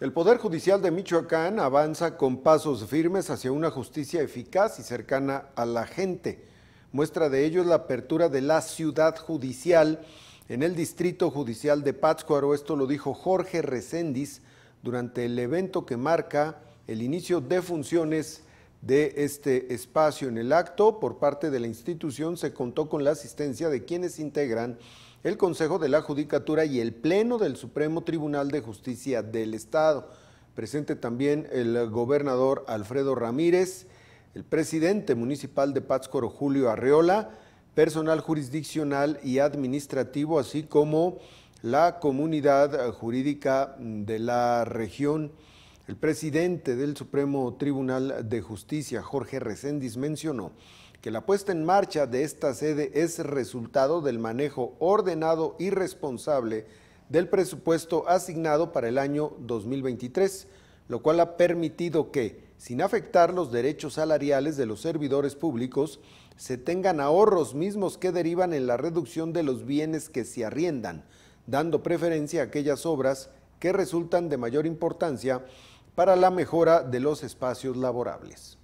El Poder Judicial de Michoacán avanza con pasos firmes hacia una justicia eficaz y cercana a la gente. Muestra de ello es la apertura de la ciudad judicial en el Distrito Judicial de Pátzcuaro. Esto lo dijo Jorge Reséndiz durante el evento que marca el inicio de funciones de este espacio. En el acto, por parte de la institución, se contó con la asistencia de quienes integran el Consejo de la Judicatura y el Pleno del Supremo Tribunal de Justicia del Estado. Presente también el gobernador Alfredo Ramírez, el presidente municipal de Pátzcuaro, Julio Arreola, personal jurisdiccional y administrativo, así como la comunidad jurídica de la región. El presidente del Supremo Tribunal de Justicia, Jorge Reséndiz, mencionó que la puesta en marcha de esta sede es resultado del manejo ordenado y responsable del presupuesto asignado para el año 2023, lo cual ha permitido que, sin afectar los derechos salariales de los servidores públicos, se tengan ahorros mismos que derivan en la reducción de los bienes que se arriendan, dando preferencia a aquellas obras que resultan de mayor importancia para la mejora de los espacios laborables.